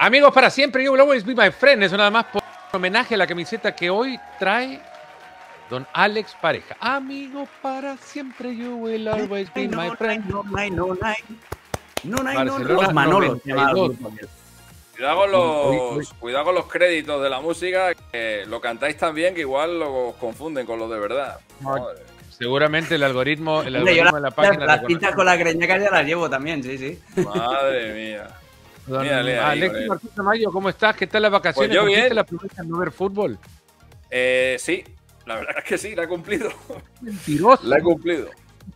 Amigos, para siempre, you will always be my friend. Eso nada más por homenaje a la camiseta que hoy trae don Alex Pareja. Amigos, para siempre, you will always be my friend. No, no, no, no, no, no, los Manolos. Cuidado con, los, cuidado con los créditos de la música, que lo cantáis tan bien que igual lo confunden con los de verdad. Seguramente el algoritmo, el algoritmo de la página. Las la, con la greñaca ya la llevo también, sí, sí. Madre mía. Alexi eh, ah, Alexis Martín Tamayo, ¿cómo estás? ¿Qué tal las vacaciones? Pues yo bien. la promesa de no ver fútbol? Eh, sí, la verdad es que sí, la he cumplido. Mentiroso. La he cumplido.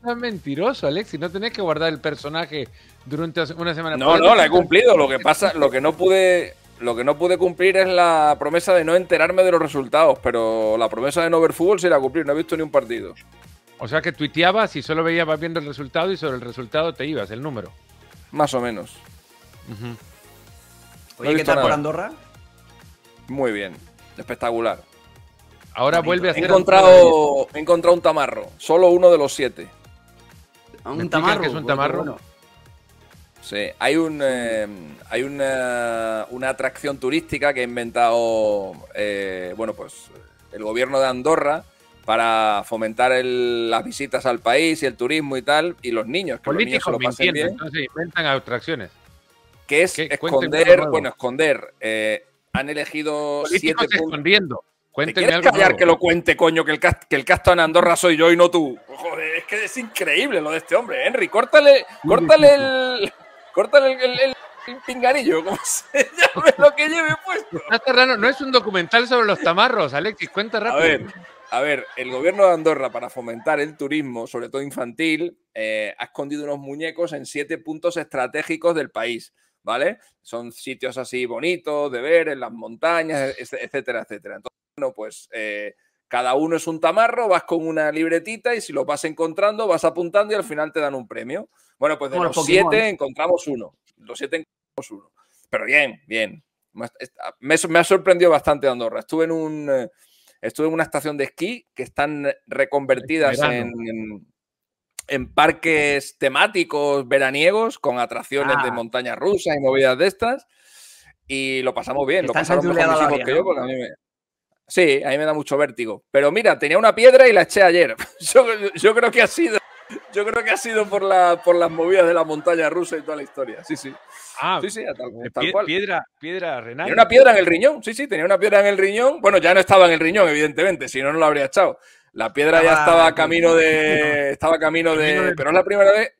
Es mentiroso, Alexis. No tenés que guardar el personaje durante una semana. No, no, la he cumplido. Lo que pasa, lo que no pude, lo que no pude cumplir es la promesa de no enterarme de los resultados, pero la promesa de no ver fútbol sí la cumplí. No he visto ni un partido. O sea que tuiteabas y solo veías, más viendo el resultado y sobre el resultado te ibas, el número. Más o menos. ¿qué tal por Andorra? Muy bien, espectacular. Ahora vuelve a hacer. He encontrado, he encontrado un tamarro, solo uno de los siete. ¿Un tamarro? Que es un tamarro? Sí, hay un eh, hay una, atracción turística que ha inventado eh, bueno pues el gobierno de Andorra para fomentar las visitas al país y el turismo y tal, y los niños, que los niños inventan atracciones que es esconder, bueno, esconder. Eh, han elegido Políticos siete escondiendo. Cuénteme ¿Te algo callar que lo cuente, coño? Que el, cast, que el en Andorra soy yo y no tú. Joder, es que es increíble lo de este hombre. Henry, córtale, córtale el. Córtale el, el, pingarillo, como se llame lo que lleve puesto. no es un documental sobre los tamarros, Alexis, cuenta rápido. A ver, a ver, el gobierno de Andorra para fomentar el turismo, sobre todo infantil, eh, ha escondido unos muñecos en siete puntos estratégicos del país. ¿vale? Son sitios así bonitos de ver, en las montañas, e, etcétera, etcétera. Entonces, bueno, pues eh, cada uno es un tamarro, vas con una libretita y si lo vas encontrando, vas apuntando y al final te dan un premio. Bueno, pues de los, siete encontramos uno. Los siete encontramos uno. Pero bien, bien. Ah, me, ha sorprendido bastante Andorra. Estuve en un... Eh, estuve en una estación de esquí que están este reconvertidas en en parques temáticos veraniegos con atracciones de ah. montaña rusa y movidas de estas. Y lo pasamos bien. lo pasamos mejor que yo porque a mí me... Sí, a mí me da mucho vértigo. Pero mira, tenía una piedra y la eché ayer. yo creo que ha sido Yo creo que ha sido por, la, por las movidas de la montaña rusa y toda la historia. Sí, sí. Ah, sí, sí, tal, cual. Piedra, piedra renal. Tenía una piedra en el riñón, sí, sí, tenía una piedra en el riñón. Bueno, ya no estaba en el riñón, evidentemente, si no, no lo habría echado. La piedra ya estaba camino de. Estaba camino de. Pero es la primera vez.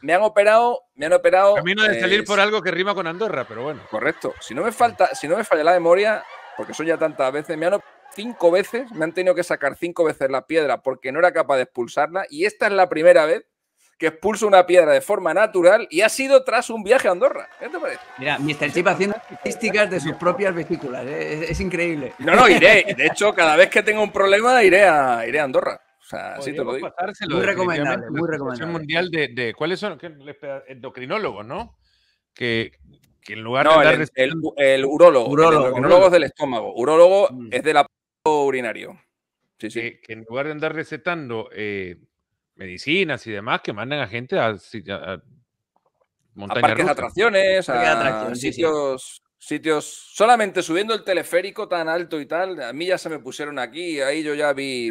me han operado. Me han operado. Camino de salir eh, por algo que rima con Andorra, pero bueno. Correcto. Si no me falta, si no me falla la memoria, porque eso ya tantas veces, me han operado cinco veces, me han tenido que sacar cinco veces la piedra porque no era capaz de expulsarla y esta es la primera vez que expulso una piedra de forma natural y ha sido tras un viaje a Andorra. ¿Qué te parece? Mira, Mr. Chip haciendo estadísticas de sus propias vesículas, eh, es, increíble. No, no, iré. De hecho, cada vez que tengo un problema, iré a, iré a Andorra. O sea, así te lo digo. Muy recomendable, muy recomendable. mundial de, ¿cuáles son? Endocrinólogos, ¿no? Que, en lugar de el, el, el, urólogo, es del estómago, urólogo mm. es de la urinario. Sí, sí. Que, en lugar de andar recetando eh, medicinas y demás, que mandan a gente a, a, A parques, atracciones, a, sitios, sitios. Solamente subiendo el teleférico tan alto y tal, a mí ya se me pusieron aquí, ahí yo ya vi.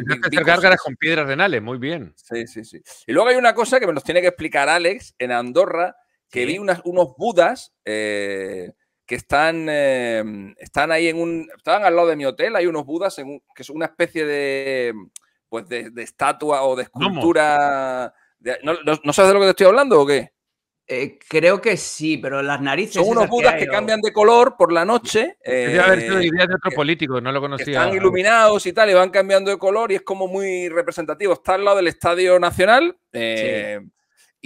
con piedras muy bien. Sí, sí, sí. Y luego hay una cosa que me nos tiene que explicar Alex en Andorra, que vi unas, unos budas. Eh, que están, em, están ahí en un. Estaban al lado de mi hotel, hay unos budas, que es una especie de. Pues de, estatua o de escultura. ¿no, sabes de lo que te estoy hablando o qué? Eh, creo que sí, pero las narices. Son unos budas que, cambian de color por la noche. Eh, haber sido eh, de otro eh, político, no lo conocía. Están iluminados y tal, y van cambiando de color y es como muy representativo. Está al lado del Estadio Nacional.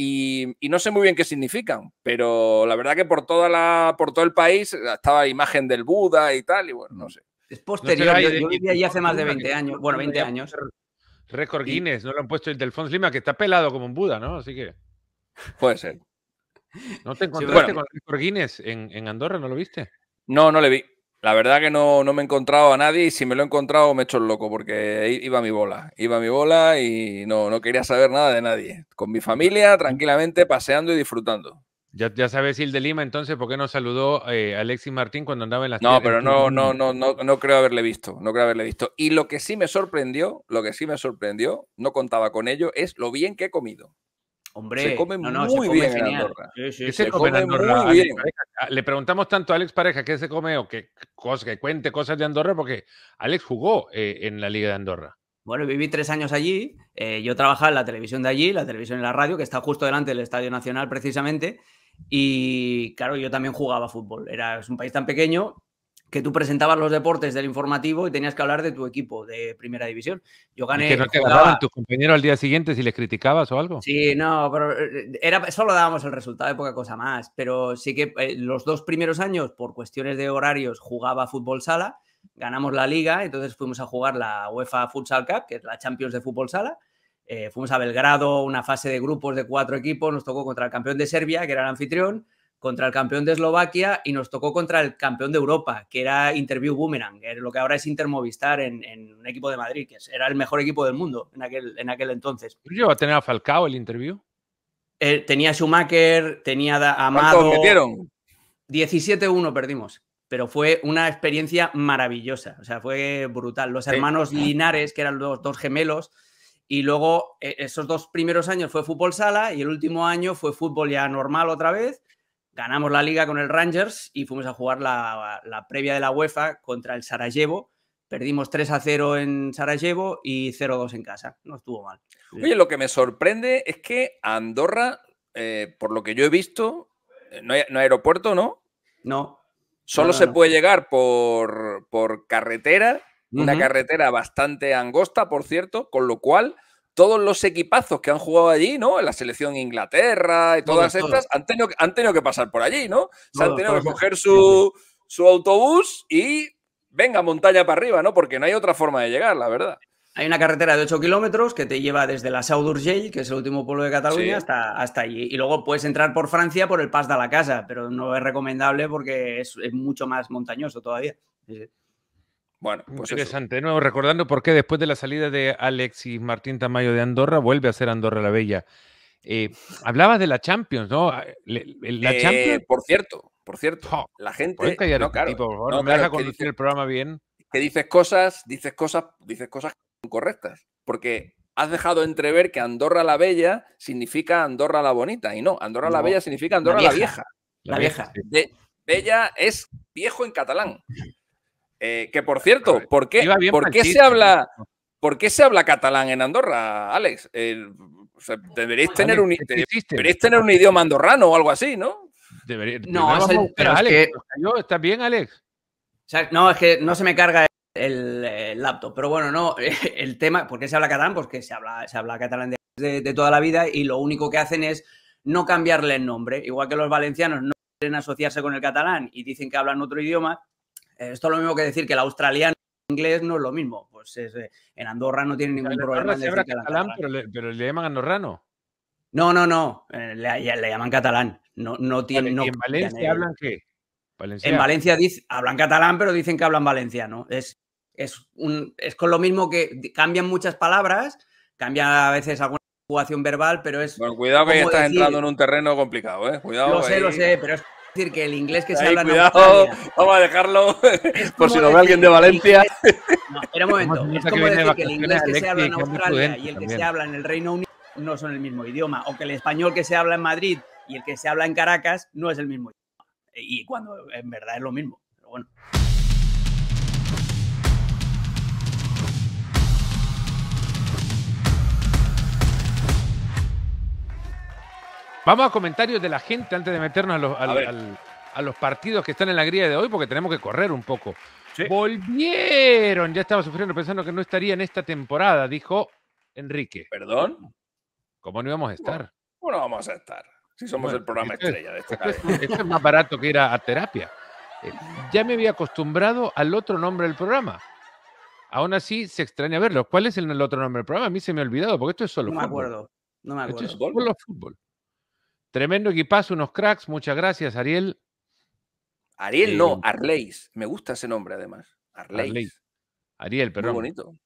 Y, no sé muy bien qué significan, pero la verdad que por, toda la, por todo el país estaba imagen del Buda y tal, y bueno, no sé. Es posterior, yo, yo allí hace más de 20 años, bueno, 20 años. Récord Guinness, no lo han puesto el Delfons Lima, que está pelado como un Buda, ¿no? Así que... Puede ser. ¿No te encontraste con Record Guinness en Andorra? ¿No lo viste? No, no le vi. La verdad que no, me he encontrado a nadie y si me lo he encontrado me he hecho el loco porque iba a mi bola, iba a mi bola y no, no quería saber nada de nadie. Con mi familia, tranquilamente, paseando y disfrutando. Ya, ya sabes, el de Lima, entonces, ¿por qué no saludó eh, a Alexis Martín cuando andaba en las No, pero no, no, no, no, no creo haberle visto, no creo haberle visto. Y lo que sí me sorprendió, lo que sí me sorprendió, no contaba con ello, es lo bien que he comido. Hombre, se come muy bien Le preguntamos tanto a Alex Pareja qué se come o qué que cuente cosas de Andorra, porque Alex jugó eh, en la Liga de Andorra. Bueno, viví tres años allí. Eh, yo trabajaba en la televisión de allí, la televisión y la radio, que está justo delante del Estadio Nacional, precisamente. Y claro, yo también jugaba fútbol. Era es un país tan pequeño que tú presentabas los deportes del informativo y tenías que hablar de tu equipo de primera división. Yo gané. ¿Y que no te hablaban tus compañeros al día siguiente si les criticabas o algo? Sí, no, pero eh, era, solo dábamos el resultado de poca cosa más. Pero sí que eh, los dos primeros años, por cuestiones de horarios, jugaba fútbol sala, ganamos la liga, entonces fuimos a jugar la UEFA Futsal Cup, que es la Champions de fútbol sala. Eh, fuimos a Belgrado, una fase de grupos de cuatro equipos, nos tocó contra el campeón de Serbia, que era el anfitrión contra el campeón de Eslovaquia y nos tocó contra el campeón de Europa, que era Interview Boomerang, que lo que ahora es Intermovistar en, en un equipo de Madrid, que era el mejor equipo del mundo en aquel, en aquel entonces. ¿Llegó a tener a Falcao el Interview? Eh, tenía Schumacher, tenía a Amado. metieron? 17-1 perdimos, pero fue una experiencia maravillosa, o sea, fue brutal. Los hermanos Linares, que eran los dos gemelos, y luego eh, esos dos primeros años fue fútbol sala y el último año fue fútbol ya normal otra vez ganamos la liga con el Rangers y fuimos a jugar la, previa de la UEFA contra el Sarajevo. Perdimos 3 a 0 en Sarajevo y 0 2 en casa. No estuvo mal. Oye, lo que me sorprende es que Andorra, eh, por lo que yo he visto, eh, no hay, aeropuerto, ¿no? No. Solo se puede llegar por, por carretera, una carretera bastante angosta, por cierto, con lo cual todos los equipazos que han jugado allí, ¿no? En la selección Inglaterra y todas estas, han tenido, que pasar por allí, ¿no? Se han tenido que coger su, autobús y venga, montaña para arriba, ¿no? Porque no hay otra forma de llegar, la verdad. Hay una carretera de 8 kilómetros que te lleva desde la Saudurgell, que es el último pueblo de Cataluña, hasta, allí. Y luego puedes entrar por Francia por el Pas de la Casa, pero no es recomendable porque es, mucho más montañoso todavía. Bueno, mm, pues interesante. de nuevo recordando por qué después de la salida de Alexis Martín Tamayo de Andorra, vuelve a ser Andorra la Bella. Eh, hablabas de la Champions, ¿no? Ah, la eh, Por cierto, por cierto, la gente. no, me deja conducir el programa bien. Que dices cosas, dices cosas, dices cosas incorrectas, Porque has dejado entrever que Andorra la Bella significa Andorra la Bonita. Y no, Andorra la Bella significa Andorra la Vieja. La Vieja. bella es viejo en catalán. Eh, que por cierto, ¿por qué, ¿por qué se habla, se habla catalán en Andorra, Alex? Eh, tener un, tener un idioma andorrano o algo así, ¿no? no, pero Alex, es bien, Alex? no, es que no se me carga el, laptop, pero bueno, no, el tema, ¿por qué se habla catalán? Porque pues se habla, se habla catalán de, de toda la vida y lo único que hacen es no cambiarle el nombre, igual que los valencianos no quieren asociarse con el catalán y dicen que hablan otro idioma, eh, esto es lo mismo que decir que el australiano inglés no es lo mismo. Pues eh, en Andorra no tiene ningún problema. En pero, le, llaman andorrano. No, no, no. Eh, le, llaman catalán. No, no ¿En Valencia hablan qué? En Valencia hablan catalán, pero dicen que hablan valenciano. Es, es, es con lo mismo que cambian muchas palabras, cambia a veces alguna conjugación verbal, pero es. Bueno, cuidado que estás entrando en un terreno complicado, ¿eh? Cuidado. Lo sé, lo sé, pero es decir que el inglés que se habla en Australia. Vamos a dejarlo por si ve alguien de Valencia. No, un momento. Es como decir que el inglés que se habla en Australia y el que se habla en el Reino Unido no son el mismo idioma. O que el español que se habla en Madrid y el que se habla en Caracas no es el mismo idioma. Y cuando en verdad es lo mismo. Pero bueno. Vamos a comentarios de la gente antes de meternos a los, partidos que están en la grilla de hoy, porque tenemos que correr un poco. Volvieron, ya estaba sufriendo pensando que no estaría en esta temporada, dijo Enrique. ¿Perdón? ¿Cómo no íbamos a estar? ¿Cómo no vamos a estar? Si somos el programa estrella de esta esto esto es más barato que ir a, terapia. Eh, ya me había acostumbrado al otro nombre del programa. Aún así, se extraña verlo. ¿Cuál es el, el otro nombre del programa? A mí se me ha olvidado, porque esto es solo fútbol. No me acuerdo. No me acuerdo. Esto es solo fútbol. Tremendo equipazo, unos cracks. Muchas gracias, Ariel. Ariel no, eh, Arleis. Me gusta ese nombre, además. Arleis. Ariel, perdón. Muy bonito.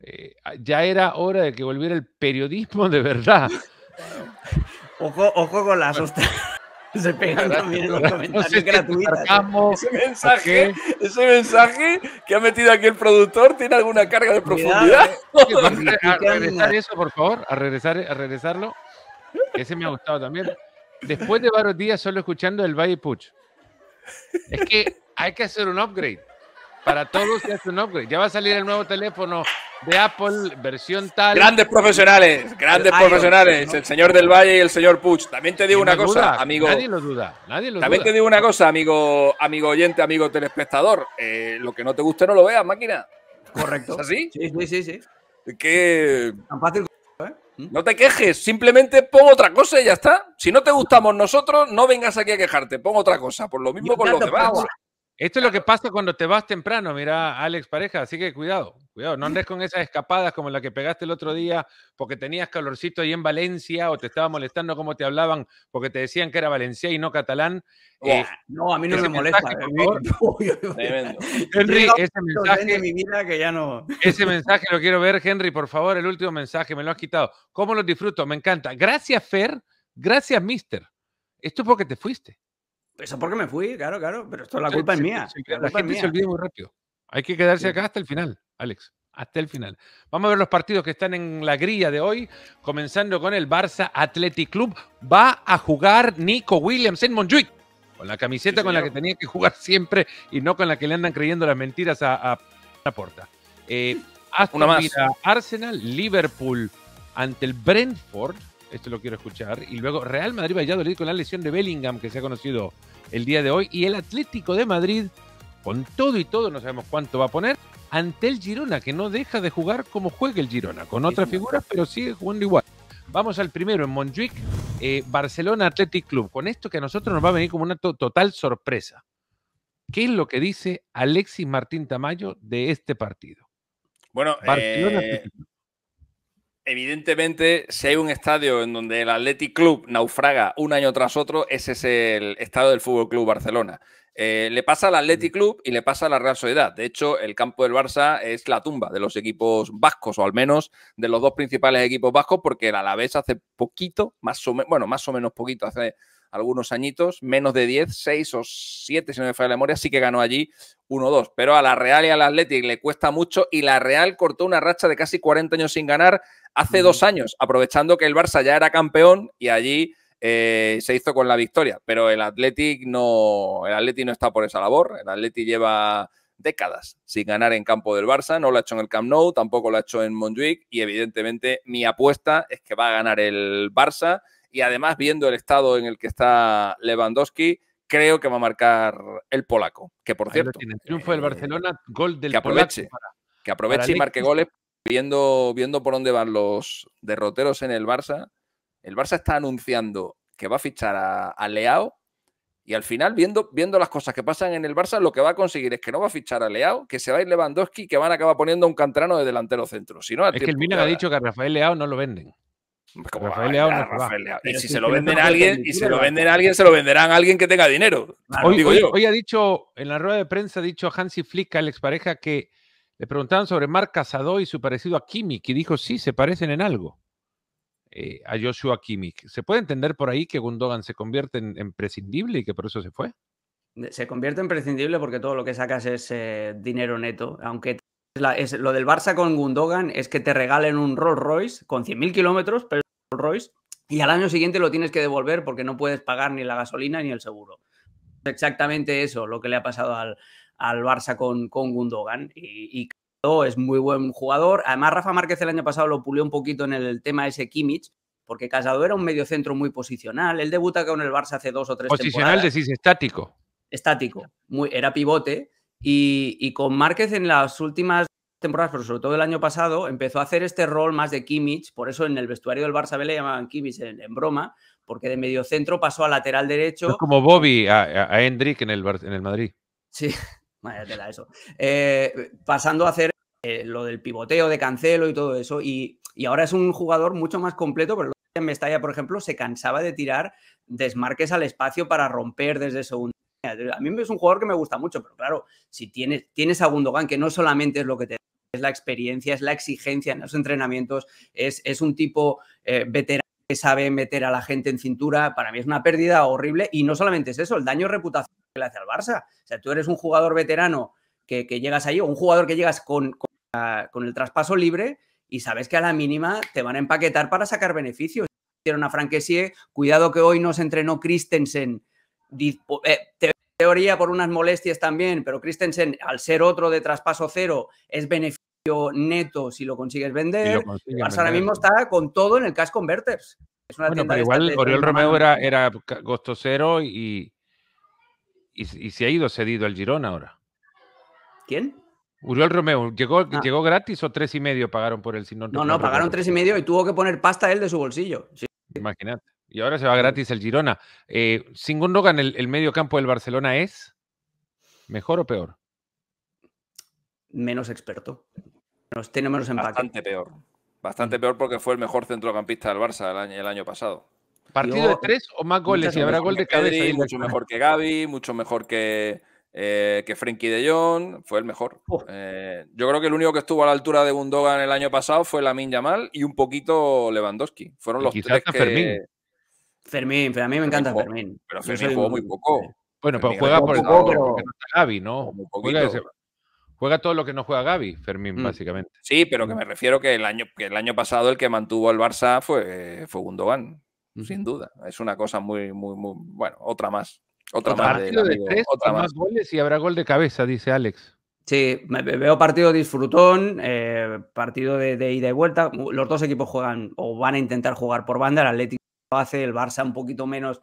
Eh, ah, ya era hora de que volviera el periodismo de verdad. ojo, con la ustedes. Se pegan también los comentarios gratuitos. Ese mensaje, ese mensaje que ha metido aquí el productor tiene alguna carga de profundidad. Eh. a regresar eso, por favor, a regresar, a regresarlo. Ese me ha gustado también. Después de varios días solo escuchando el Valle Puch. Es que hay que hacer un upgrade. Para todos que un upgrade. Ya va a salir el nuevo teléfono de Apple, versión tal. Grandes profesionales, grandes profesionales. El señor del Valle y el señor Puch. También te digo una cosa, amigo. Nadie lo duda. Nadie lo también te digo una cosa, amigo, amigo oyente, amigo telespectador. Eh, lo que no te guste no lo veas, máquina. Correcto. ¿Es así? Sí, sí, sí. sí. Que. fácil ¿Mm? No te quejes, simplemente pon otra cosa y ya está. Si no te gustamos nosotros, no vengas aquí a quejarte, pon otra cosa. Por lo mismo con los demás. Esto es lo que pasa cuando te vas temprano, mira, Alex Pareja, así que cuidado, cuidado, no andes con esas escapadas como la que pegaste el otro día porque tenías calorcito ahí en Valencia o te estaba molestando como te hablaban porque te decían que era valenciano y no catalán. Eh, no, a mí no me molesta. Eh, Henry, ese mensaje, mi vida que ya no... ese mensaje lo quiero ver, Henry, por favor, el último mensaje, me lo has quitado. ¿Cómo lo disfruto? Me encanta. Gracias, Fer, gracias, Mister. Esto es porque te fuiste. Eso porque me fui, claro, claro. Pero esto la culpa es mía. la, gente se olvida muy rápido. Hay que quedarse acá hasta el final, Alex. Hasta el final. Vamos a ver los partidos que están en la grilla de hoy, comenzando con el Barça Athletic Club. Va a jugar Nico Williams en Montjuic, con la camiseta con la que tenía que jugar siempre y no con la que le andan creyendo las mentiras a, la puerta. Eh, Una Arsenal, Liverpool ante el Brentford esto lo quiero escuchar. Y luego Real Madrid Valladolid con la lesión de Bellingham que se ha conocido el día de hoy. Y el Atlético de Madrid, con todo y todo, no sabemos cuánto va a poner, ante el Girona, que no deja de jugar como juega el Girona, con otra figura, pero sigue jugando igual. Vamos al primero en Montjuic, eh, Barcelona Athletic Club. Con esto que a nosotros nos va a venir como una total sorpresa. ¿Qué es lo que dice Alexis Martín Tamayo de este partido? Bueno, Barcelona eh, evidentemente, si hay un estadio en donde el Athletic Club naufraga un año tras otro, ese es el estadio del Fútbol Club Barcelona. Eh, le pasa al Athletic mm. Club y le pasa a la Real Sociedad. De hecho, el campo del Barça es la tumba de los equipos vascos, o al menos de los dos principales equipos vascos, porque el Alavés hace poquito, más o bueno, más o menos poquito, hace algunos añitos, menos de 10, 6 o 7, si no me falla la memoria, sí que ganó allí 1-2. Pero a la Real y al Athletic le cuesta mucho y la Real cortó una racha de casi 40 años sin ganar hace dos años, aprovechando que el Barça ya era campeón y allí eh, se hizo con la victoria. Pero el Athletic no, el no está por esa labor. El Athletic lleva décadas sin ganar en campo del Barça, no lo ha hecho en el Camp Nou, tampoco lo ha hecho en Montjuic y evidentemente mi apuesta es que va a ganar el Barça y además viendo el estado en el que está Lewandowski, creo que va a marcar el polaco, que por cierto, triunfo eh, del Barcelona, gol del que aproveche, que aproveche y marque goles viendo, por dónde van los derroteros en el Barça, el Barça está anunciando que va a fichar a, Leao y al final, viendo, viendo las cosas que pasan en el Barça, lo que va a conseguir es que no va a fichar a Leao, que se va a ir Lewandowski, que van a acabar poniendo un cantrano de delantero centro. es que el Miner ha dicho que a Rafael Leao no lo venden. Rafael Leao, no Y si se lo venden a alguien, y se lo venden a alguien, se lo venderán a alguien que tenga dinero. Hoy, ha dicho, en la rueda de prensa, ha dicho Hansi Flick, ex expareja, que le preguntaban sobre Marc Casado y su parecido a Kimmich y dijo, sí, se parecen en algo eh, a Joshua Kimmich. ¿Se puede entender por ahí que Gundogan se convierte en, imprescindible prescindible y que por eso se fue? Se convierte en prescindible porque todo lo que sacas es eh, dinero neto, aunque es, lo del Barça con Gundogan es que te regalen un Rolls Royce con 100.000 kilómetros, pero Rolls Royce, y al año siguiente lo tienes que devolver porque no puedes pagar ni la gasolina ni el seguro. Exactamente eso, lo que le ha pasado al, al Barça con, con Gundogan. Y, y es muy buen jugador. Además, Rafa Márquez el año pasado lo pulió un poquito en el tema ese Kimmich, porque Casado era un mediocentro muy posicional. Él debuta con el Barça hace dos o tres Posicional decís estático. Estático. Muy, era pivote. Y, con Márquez en las últimas temporadas, pero sobre todo el año pasado, empezó a hacer este rol más de Kimmich. Por eso en el vestuario del Barça B le llamaban Kimmich en, broma, porque de mediocentro pasó a lateral derecho. como Bobby a, Hendrik en el, en el Madrid. Sí, Vaya eso. Eh, pasando a hacer eh, lo del pivoteo de cancelo y todo eso. Y, ahora es un jugador mucho más completo, pero en Mestalla, por ejemplo, se cansaba de tirar desmarques al espacio para romper desde segundo. A mí es un jugador que me gusta mucho, pero claro, si tienes, tienes a Gundogan, que no solamente es lo que te da, es la experiencia, es la exigencia en los entrenamientos, es, es un tipo eh, veterano que sabe meter a la gente en cintura, para mí es una pérdida horrible y no solamente es eso, el daño reputación le hace al Barça. O sea, tú eres un jugador veterano que, llegas ahí, o un jugador que llegas con, con, el traspaso libre y sabes que a la mínima te van a empaquetar para sacar beneficios. Hicieron a Franquesie, cuidado que hoy nos entrenó Christensen. Eh, teoría por unas molestias también, pero Christensen, al ser otro de traspaso cero, es beneficio neto si lo consigues vender. Barça ahora mismo está con todo en el cash converters. bueno, pero igual Oriol Romeo era, era costo cero y, y, si se ha ido cedido al Girona ahora. ¿Quién? Uriol Romeo, ¿llegó, ah. ¿llegó gratis o tres y medio pagaron por él? no, no, pagaron tres y medio y tuvo que poner pasta él de su bolsillo. Imagínate. Y ahora se va gratis el Girona. Eh, sin el, medio campo del Barcelona es mejor o peor? Menos experto. Nos tiene menos empaque. Bastante peor. Bastante peor porque fue el mejor centrocampista del Barça año, el año pasado. ¿Partido de tres o más goles? Y habrá gol de cabeza. mucho mejor que Gaby, mucho mejor que, eh, que Frenkie de Jong, fue el mejor. Eh, yo creo que el único que estuvo a la altura de Gundogan el año pasado fue Lamin Yamal y un poquito Lewandowski. Fueron los tres que... Fermín. Fermín, pero a mí me encanta Fermín. Pero Fermín jugó muy poco. Eh, bueno, pero pues juega por el poco, no está Gaby, ¿no? juega, todo lo que no juega Gaby, Fermín, mm. básicamente. Sí, pero que mm. me refiero que el año, que el año pasado el que mantuvo al Barça fue, fue Gundogan sin duda. Es una cosa muy, muy, muy. Bueno, otra más. Otra, más. de, otra goles y habrá gol de cabeza, dice Alex. Sí, veo partido disfrutón, eh, partido de, ida y vuelta. Los dos equipos juegan o van a intentar jugar por banda. El Atlético hace, el Barça un poquito menos.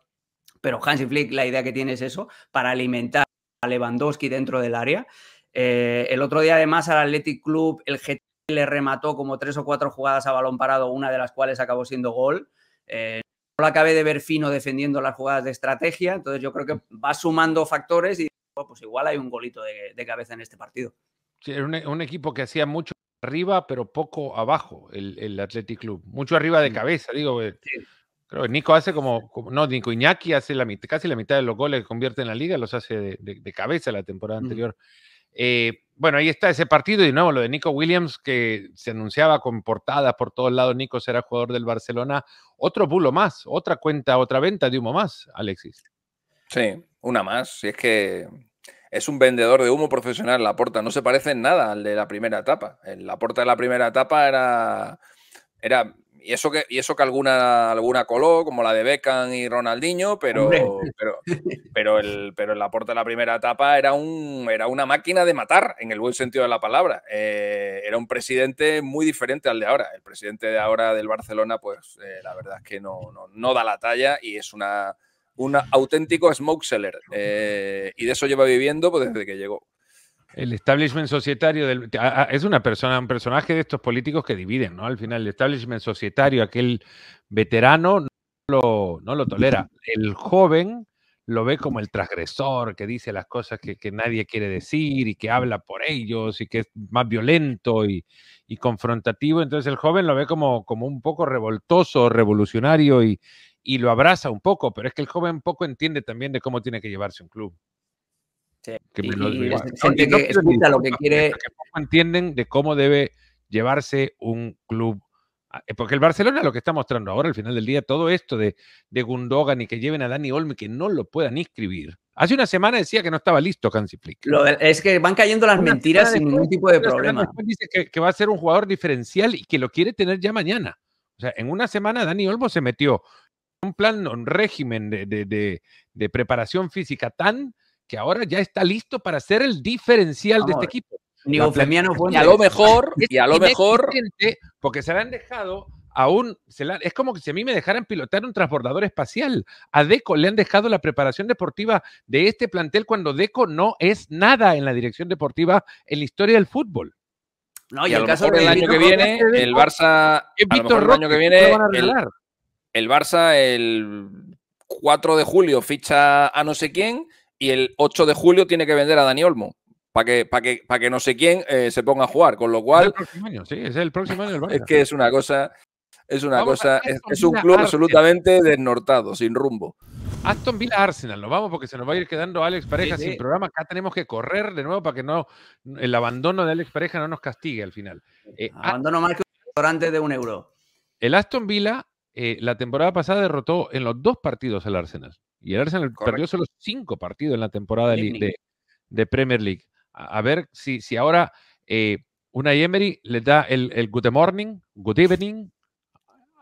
Pero Hansi Flick, la idea que tiene es eso, para alimentar a Lewandowski dentro del área. Eh, el otro día, además, al Athletic Club, el GT le remató como tres o cuatro jugadas a balón parado, una de las cuales acabó siendo gol. Eh, lo acabé de ver fino defendiendo las jugadas de estrategia, entonces yo creo que va sumando factores y pues igual hay un golito de, cabeza en este partido. Sí, un, equipo que hacía mucho arriba, pero poco abajo, el, el Athletic Club. Mucho arriba de cabeza, digo. Eh, creo que Nico hace como, no, Nico Iñaki hace casi la mitad de los goles que convierte en la liga, los hace de, cabeza la temporada mm. anterior. Eh, bueno, ahí está ese partido y de nuevo lo de Nico Williams que se anunciaba con portadas por todos lados. Nico será jugador del Barcelona. Otro bulo más, otra cuenta, otra venta de humo más, Alexis. Sí, una más. Si es que es un vendedor de humo profesional, la porta. No se parece en nada al de la primera etapa. la porta de la primera etapa era, era y eso que, y eso que alguna, alguna coló, como la de Beckham y Ronaldinho, pero, pero, pero, el, pero el aporte de la primera etapa era, un, era una máquina de matar, en el buen sentido de la palabra. Eh, era un presidente muy diferente al de ahora. El presidente de ahora del Barcelona, pues eh, la verdad es que no, no, da la talla y es una, un auténtico smoke seller. Eh, y de eso lleva viviendo pues, desde que llegó. El establishment societario es una persona, un personaje de estos políticos que dividen, ¿no? Al final, el establishment societario, aquel veterano, no lo, tolera. El joven lo ve como el transgresor, que dice las cosas que, nadie quiere decir y que habla por ellos y que es más violento y, confrontativo. Entonces el joven lo ve como, un poco revoltoso, revolucionario y, y, lo abraza un poco, pero es que el joven poco entiende también de cómo tiene que llevarse un club. Que no, entienden de cómo debe llevarse un club. Eh, porque el Barcelona lo que está mostrando ahora, al final del día, todo esto de, de Gundogan y que lleven a Dani Olmo que no lo puedan inscribir. Hace una semana decía que no estaba listo Hansi es que van cayendo las mentiras sin ningún tipo de problema. Dice que, va a ser un jugador diferencial y que lo quiere tener ya mañana. O sea, en una semana Dani Olmo se metió en un plan, un régimen de preparación física tan que ahora ya está listo para ser el diferencial de este equipo. Ni y a lo mejor, y a lo mejor. Porque se le han dejado aún, se es como que si a mí me dejaran pilotar un transbordador espacial. A Deco le han dejado la preparación deportiva de este plantel cuando Deco no es nada en la dirección deportiva en la historia del fútbol. No, y, a el lo caso mejor el año que viene, el Barça, el año que viene, el Barça el 4 de julio ficha a no sé quién y el 8 de julio tiene que vender a Dani Olmo para que, que, que no sé quién eh, se ponga a jugar. Con lo cual. Es el próximo año Es que es una cosa. Es una cosa. Es, un club absolutamente desnortado, sin rumbo. Aston Villa Arsenal, lo vamos porque se nos va a ir quedando Alex Pareja sin programa. Acá tenemos que correr de nuevo para que no el abandono de Alex Pareja no nos castigue al final. Eh, abandono más que un restaurante de un euro. El Aston Villa eh, la temporada pasada derrotó en los dos partidos al Arsenal. Y el Arsenal perdió solo cinco partidos en la temporada de, Premier League. A, ver si, si ahora eh, una Emery le da el, good morning, good evening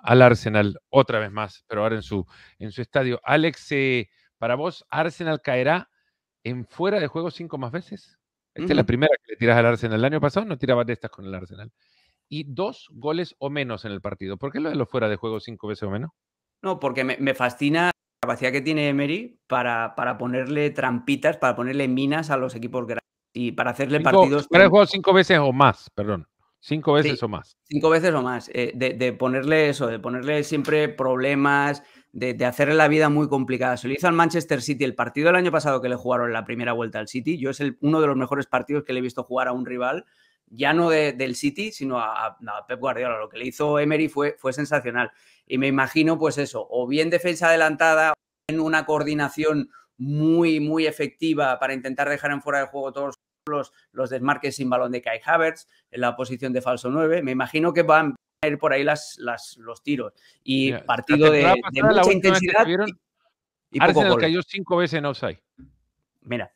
al Arsenal otra vez más, pero ahora en su, en su estadio. Alex, eh, para vos, ¿Arsenal caerá en fuera de juego cinco más veces? Esta es la primera que le tiras al Arsenal. El año pasado no tiraba de estas con el Arsenal. Y dos goles o menos en el partido. ¿Por qué lo de los fuera de juego cinco veces o menos? No, porque me fascina capacidad que tiene Emery para, para ponerle trampitas, para ponerle minas a los equipos grandes y para hacerle partidos. Pero jugado cinco veces o más, perdón. Cinco veces o más. Cinco veces o más. Eh, de, ponerle eso, de ponerle siempre problemas, de, hacerle la vida muy complicada. Se lo hizo al Manchester City. El partido del año pasado que le jugaron la primera vuelta al City, yo es uno de los mejores partidos que le he visto jugar a un rival, ya no del City, sino a, a, Pep Guardiola. Lo que le hizo Emery fue, fue sensacional. Y me imagino, pues eso, o bien defensa adelantada, o bien una coordinación muy, muy efectiva para intentar dejar en fuera de juego todos los, los desmarques sin balón de Kai Havertz en la posición de falso 9. Me imagino que van a ir por ahí las, los tiros. Y partido de, mucha intensidad. y, Arsenal cayó cinco veces en offside. Mira,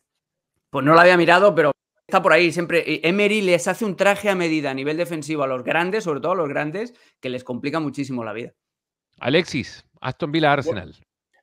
pues no lo había mirado, pero está por ahí siempre. Eh, Emery les hace un traje a medida a nivel defensivo a los grandes, sobre todo a los grandes, que les complica muchísimo la vida. Alexis, Aston Villa Arsenal.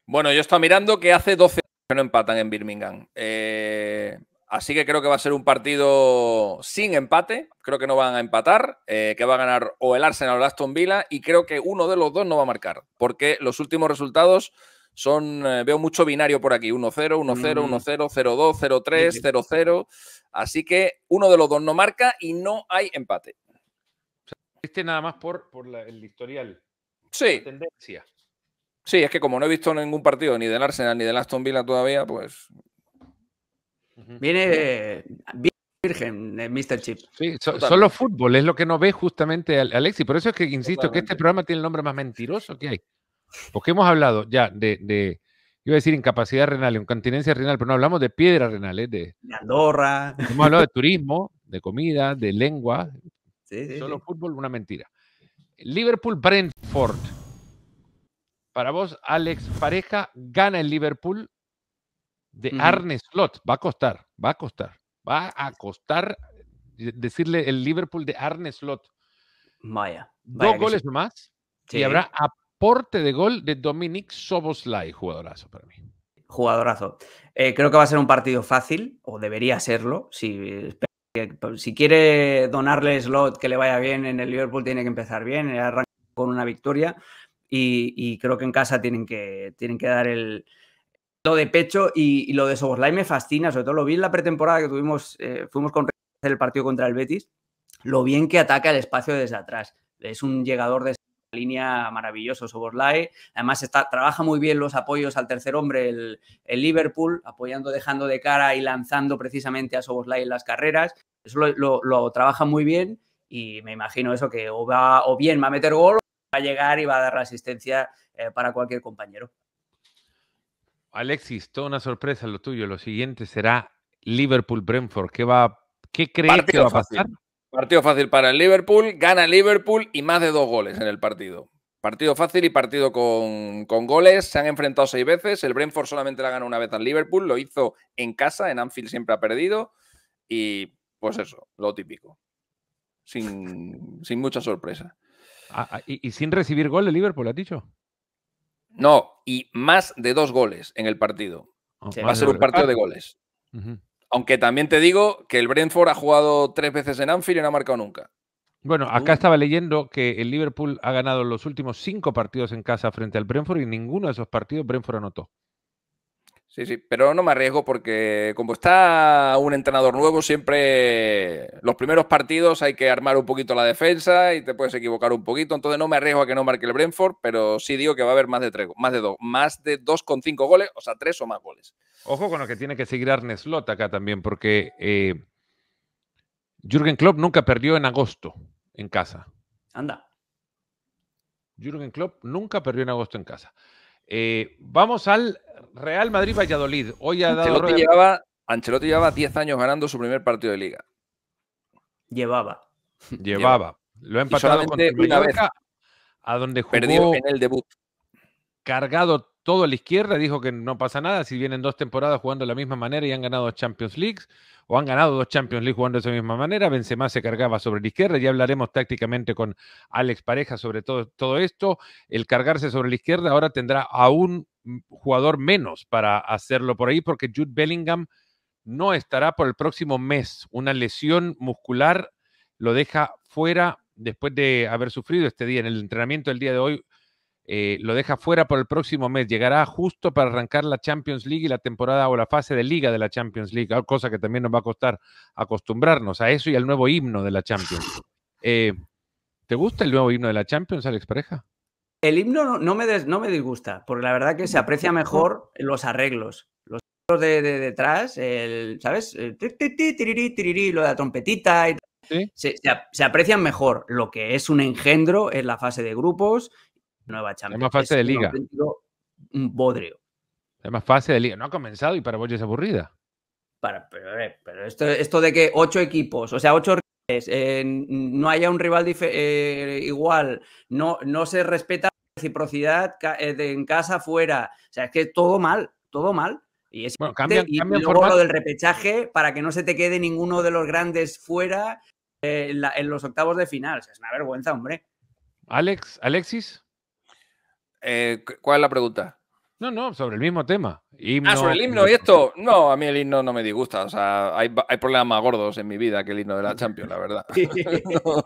Bueno, yo estaba mirando que hace 12 años que no empatan en Birmingham. Eh, así que creo que va a ser un partido sin empate. Creo que no van a empatar, eh, que va a ganar o el Arsenal o el Aston Villa. Y creo que uno de los dos no va a marcar, porque los últimos resultados son. Eh, veo mucho binario por aquí: 1-0, 1-0, 1-0, 0-2, 0-3, 0-0. Así que uno de los dos no marca y no hay empate. este nada más por, por el historial. Sí. Sí, es que como no he visto ningún partido ni del Arsenal ni del Aston Villa todavía, pues. Viene virgen, eh, Mister Mr. Chip. solo fútbol es lo que no ve justamente Alexis. Por eso es que insisto que este programa tiene el nombre más mentiroso que hay. Porque hemos hablado ya de, iba a decir incapacidad renal, incontinencia renal, pero no hablamos de piedra renal, de, Andorra. Hemos hablado de turismo, de comida, de lengua. solo fútbol, una mentira. Liverpool-Brentford. Para vos, Alex Pareja, gana el Liverpool de Arne Slot. Va a costar, va a costar. Va a costar decirle el Liverpool de Arne Slot. Maya. Vaya Dos goles más y habrá aporte de gol de Dominic Soboslai, jugadorazo para mí. Jugadorazo. Eh, creo que va a ser un partido fácil, o debería serlo, si pues, si quiere donarle slot que le vaya bien en el Liverpool, tiene que empezar bien, eh, arranca con una victoria y, creo que en casa tienen que, tienen que dar el lo de pecho y, lo de Soboslai me fascina, sobre todo lo bien la pretemporada que tuvimos, eh, fuimos con el partido contra el Betis, lo bien que ataca el espacio desde atrás. Es un llegador de línea maravilloso, Soboslae. Además, está, trabaja muy bien los apoyos al tercer hombre, el, Liverpool, apoyando, dejando de cara y lanzando precisamente a Soboslae en las carreras. Eso lo, trabaja muy bien y me imagino eso que o, va, o bien va a meter gol, va a llegar y va a dar la asistencia eh, para cualquier compañero. Alexis, toda una sorpresa lo tuyo. Lo siguiente será Liverpool-Brentford. ¿Qué, va, ¿Qué crees que va a pasar? Partido fácil para el Liverpool, gana Liverpool y más de dos goles en el partido. Partido fácil y partido con, goles. Se han enfrentado seis veces. El Brentford solamente la gana una vez al Liverpool. Lo hizo en casa. En Anfield siempre ha perdido. Y pues eso, lo típico. Sin, mucha sorpresa. Ah, ah, y, sin recibir gol el Liverpool, ha dicho? No, y más de dos goles en el partido. Oh, Va a ser un partido de ah. goles. Aunque también te digo que el Brentford ha jugado tres veces en Anfield y no ha marcado nunca. Bueno, acá uh. estaba leyendo que el Liverpool ha ganado los últimos cinco partidos en casa frente al Brentford y ninguno de esos partidos Brentford anotó. Sí, sí, pero no me arriesgo porque como está un entrenador nuevo, siempre los primeros partidos hay que armar un poquito la defensa y te puedes equivocar un poquito, entonces no me arriesgo a que no marque el Brentford, pero sí digo que va a haber más de tres, más de dos, más de cinco goles, o sea, tres o más goles. Ojo con lo que tiene que seguir Arne Slot acá también, porque eh, Jürgen Klopp nunca perdió en agosto en casa. Anda. Jürgen Klopp nunca perdió en agosto en casa. Eh, vamos al Real Madrid Valladolid. Hoy ha dado. Ancelotti, llevaba, 10 años ganando su primer partido de liga. Llevaba. Llevaba. Lo ha empatado con a donde jugó. Perdió en el debut. Cargado todo a la izquierda, dijo que no pasa nada si vienen dos temporadas jugando de la misma manera y han ganado Champions League, o han ganado dos Champions League jugando de esa misma manera. Benzema se cargaba sobre la izquierda, ya hablaremos tácticamente con Alex Pareja sobre todo, todo esto. El cargarse sobre la izquierda ahora tendrá a un jugador menos para hacerlo por ahí, porque Jude Bellingham no estará por el próximo mes. Una lesión muscular lo deja fuera después de haber sufrido este día en el entrenamiento del día de hoy eh, lo deja fuera por el próximo mes. Llegará justo para arrancar la Champions League y la temporada o la fase de liga de la Champions League, cosa que también nos va a costar acostumbrarnos a eso y al nuevo himno de la Champions. Eh, ¿Te gusta el nuevo himno de la Champions, Alex Pareja? El himno no, me disgusta, porque la verdad que se aprecia mejor los arreglos. Los arreglos de, detrás, el, ¿sabes? lo de la trompetita se, se aprecian mejor. Lo que es un engendro en la fase de grupos, nueva Es más fase de liga. Un bodrio. Es más fase de liga. No ha comenzado y para vos es aburrida. Para, pero, esto, esto de que ocho equipos, o sea, ocho rivales, eh, no haya un rival eh, igual, no, no se respeta la reciprocidad eh, en casa, fuera. O sea, es que todo mal, todo mal. Y, es bueno, lo del repechaje para que no se te quede ninguno de los grandes fuera en, en, los octavos de final. O sea, es una vergüenza, hombre. Alex, Alexis. Eh, ¿Cuál es la pregunta? No, no, sobre el mismo tema. ah, sobre el himno y esto. No, a mí el himno no me disgusta. O sea, hay, problemas más gordos en mi vida que el himno de la Champions, la verdad. no.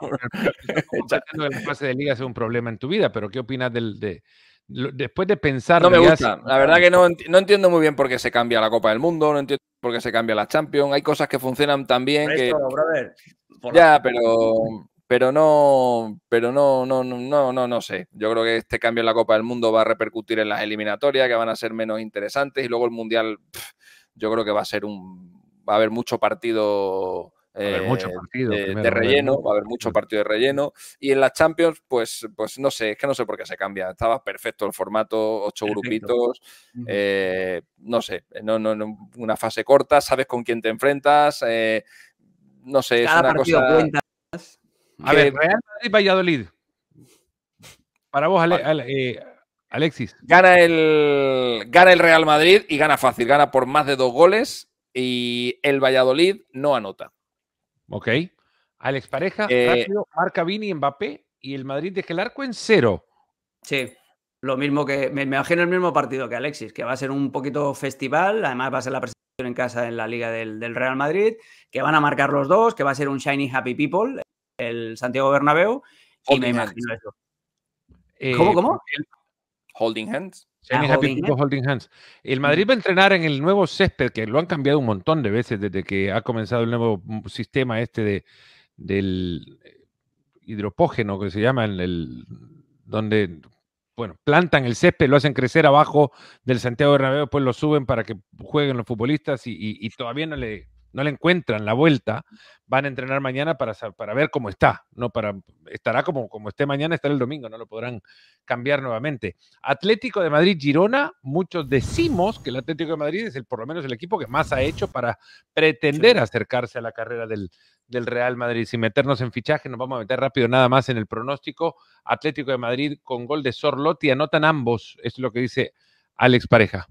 la de liga es un problema en tu vida, pero ¿qué opinas del, de, después de pensar. No me gusta. La verdad que no, entiendo muy bien por qué se cambia la Copa del Mundo, no entiendo por qué se cambia la Champions. Hay cosas que funcionan tan bien que. ya, pero pero no, pero no, no, no, no, no sé. Yo creo que este cambio en la Copa del Mundo va a repercutir en las eliminatorias, que van a ser menos interesantes, y luego el Mundial, yo creo que va a ser un, va a haber mucho partido. Eh, de, relleno, va a haber mucho partido de relleno. Y en las Champions, pues, pues no sé, es que no sé por qué se cambia. Estaba perfecto el formato, ocho grupitos, eh, no sé, una fase corta, sabes con quién te enfrentas, eh, no sé, es una cosa. A ver, Real Madrid Valladolid. Para vos, eh, Alexis. Gana el, gana el Real Madrid y gana fácil. Gana por más de dos goles y el Valladolid no anota. Ok. Alex Pareja, eh, marca Vini, Mbappé y el Madrid deja el arco en cero. Sí. Lo mismo que, me imagino el mismo partido que Alexis, que va a ser un poquito festival, además va a ser la presentación en casa en la Liga del, del Real Madrid, que van a marcar los dos, que va a ser un shiny happy people, el Santiago Bernabéu y me imagino eso. Eh, ¿Cómo, cómo? Holding hands. holding, ah, El mm. Madrid va a entrenar en el nuevo césped, que lo han cambiado un montón de veces desde que ha comenzado el nuevo sistema este de, del hidropógeno que se llama, el, donde bueno, plantan el césped, lo hacen crecer abajo del Santiago Bernabéu, después lo suben para que jueguen los futbolistas y todavía no le no le encuentran la vuelta, van a entrenar mañana para, para ver cómo está, no para estará como, como esté mañana, estará el domingo, no lo podrán cambiar nuevamente. Atlético de Madrid Girona, muchos decimos que el Atlético de Madrid es el por lo menos el equipo que más ha hecho para pretender acercarse a la carrera del, del Real Madrid. Sin meternos en fichaje, nos vamos a meter rápido nada más en el pronóstico. Atlético de Madrid con gol de Sorlotti, anotan ambos, es lo que dice Alex Pareja.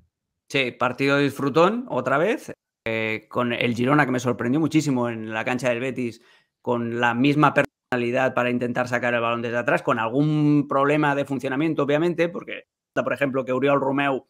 Sí, partido disfrutón otra vez. Eh, con el Girona, que me sorprendió muchísimo en la cancha del Betis, con la misma personalidad para intentar sacar el balón desde atrás, con algún problema de funcionamiento, obviamente, porque, por ejemplo, que Uriol Romeu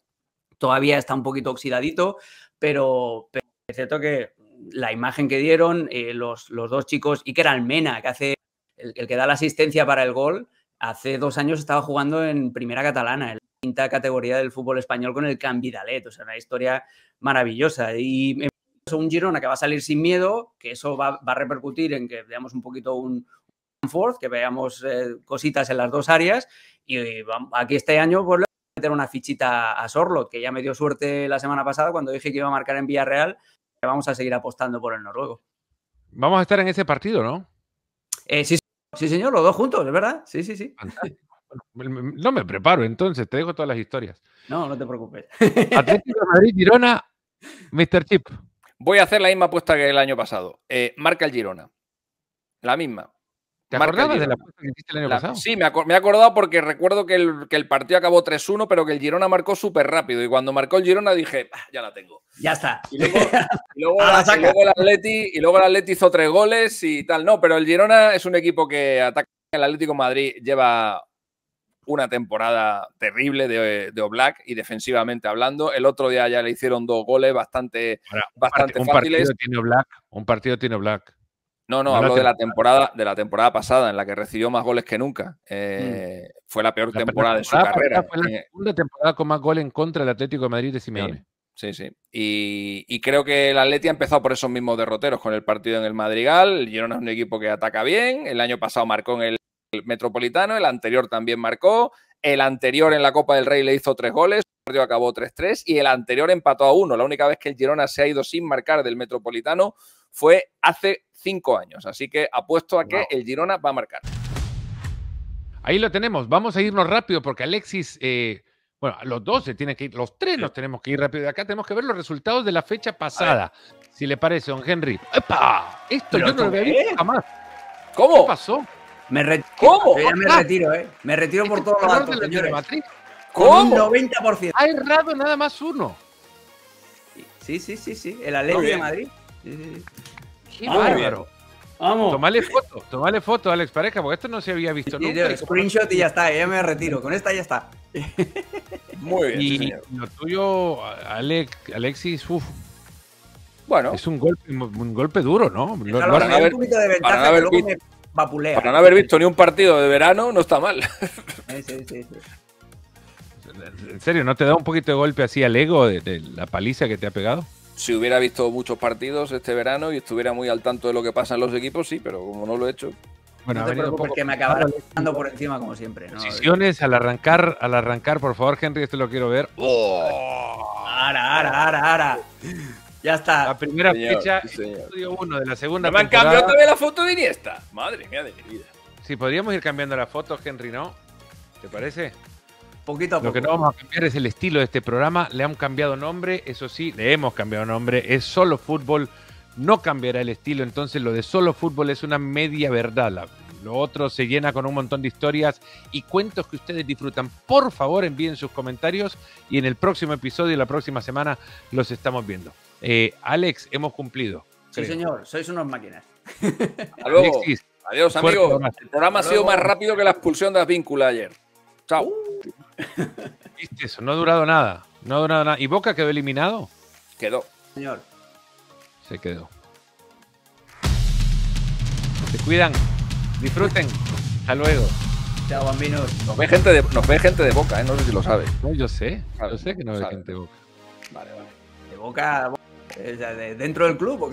todavía está un poquito oxidadito, pero, es cierto que la imagen que dieron eh, los, los, dos chicos, y que el Almena, que hace el, que da la asistencia para el gol, hace dos años estaba jugando en Primera Catalana, quinta categoría del fútbol español con el Cambidalet, o sea, una historia maravillosa. Y un Girona que va a salir sin miedo, que eso va, a repercutir en que veamos un poquito un, un que veamos eh, cositas en las dos áreas. Y, eh, aquí este año pues, a meter una fichita a Sorlo, que ya me dio suerte la semana pasada cuando dije que iba a marcar en Villarreal, que vamos a seguir apostando por el noruego. Vamos a estar en ese partido, ¿no? Eh, sí, sí, señor, los dos juntos, es verdad. Sí, sí, sí. No me preparo entonces, te dejo todas las historias. No, no te preocupes. Atlético Madrid, Girona, Mr. Chip. Voy a hacer la misma apuesta que el año pasado. Eh, marca el Girona. La misma. ¿Te acordabas de la apuesta que hiciste el año pasado? Sí, me, he acordado porque recuerdo que el, partido acabó 3-1, pero que el Girona marcó súper rápido. Y cuando marcó el Girona dije, ah, ya la tengo. Ya está. Y luego, luego, el Atleti, el Atleti hizo tres goles y tal. No, pero el Girona es un equipo que ataca. El Atlético Madrid lleva una temporada terrible de, de Oblak y defensivamente hablando. El otro día ya le hicieron dos goles bastante, un Partido tiene Black, un partido tiene Oblak. No, no, hablo de la temporada, de la temporada pasada, en la que recibió más goles que nunca. Eh, mm. Fue la peor temporada, de su carrera. Fue la eh, segunda temporada con más goles en contra del Atlético de Madrid de Simeone. Sí, sí. Y, creo que el Atleti ha empezado por esos mismos derroteros, con el partido en el Madrigal. El Girona es un equipo que ataca bien. El año pasado marcó en el el Metropolitano, el anterior también marcó, el anterior en la Copa del Rey le hizo tres goles, el partido acabó 3-3 y el anterior empató a uno. La única vez que el Girona se ha ido sin marcar del Metropolitano fue hace cinco años. Así que apuesto a que el Girona va a marcar. Ahí lo tenemos. Vamos a irnos rápido porque Alexis, eh, bueno, los dos se tienen que ir, los tres nos tenemos que ir rápido. De acá tenemos que ver los resultados de la fecha pasada. Si le parece, don Henry. ¡Epa! Esto yo no lo había visto jamás. ¿Cómo? ¿Qué pasó? Me retiro. ¿Cómo? Ya me ah. retiro, ¿eh? Me retiro por todos los datos, señores. ¿Cómo? 90%. Ha errado nada más uno. Sí, sí, sí, sí. El Atlético de Madrid. Sí, sí, sí. bárbaro. Vamos. Tomale foto, tomale foto, Alex Pareja, porque esto no se había visto nunca. screenshot y ya está, ya me retiro. Con esta ya está. Muy bien. Y lo tuyo, Alex, Alexis, uff. Bueno. Es un golpe, un golpe duro, ¿no? no, un poquito para no haber visto ni un partido de verano, no está mal. ¿En serio? ¿No te da un poquito de golpe así al ego de, la paliza que te ha pegado? si hubiera visto muchos partidos este verano y estuviera muy al tanto de lo que pasa en los equipos, sí, pero como no lo he hecho. Bueno, no te preocupes me acabaron dando por encima como siempre. ¿no? al arrancar, al arrancar, por favor, Henry, esto lo quiero ver. ¡Oh! ¡Ara, ara, ahora ara ya está. La primera fecha, estudio 1 de la segunda Me han cambiado también la foto de Iniesta. Madre mía de mi vida. Sí, podríamos ir cambiando la foto, Henry, ¿no? ¿Te parece? Poquito a Lo que no vamos a cambiar es el estilo de este programa. Le han cambiado nombre, eso sí, le hemos cambiado nombre. Es solo fútbol. No cambiará el estilo, entonces lo de solo fútbol es una media verdad. lo otro se llena con un montón de historias y cuentos que ustedes disfrutan. Por favor, envíen sus comentarios y en el próximo episodio, la próxima semana, los estamos viendo. Eh, Alex, hemos cumplido. Sí, señor, sois unos máquinas. Adiós, amigo El programa ha sido más rápido que la expulsión de las ayer. Chao. Uh. ¿Viste eso? No ha durado nada. No ha durado nada. ¿Y Boca quedó eliminado? Quedó. Señor. Se quedó. Se cuidan. Disfruten. Hasta luego. Chao, bambinos. Nos ve gente de, ve gente de Boca, ¿eh? No sé si lo sabes. No, yo sé. Yo sé que no ve gente de Boca. Vale, vale. De Boca. Eh, ¿Dentro del club o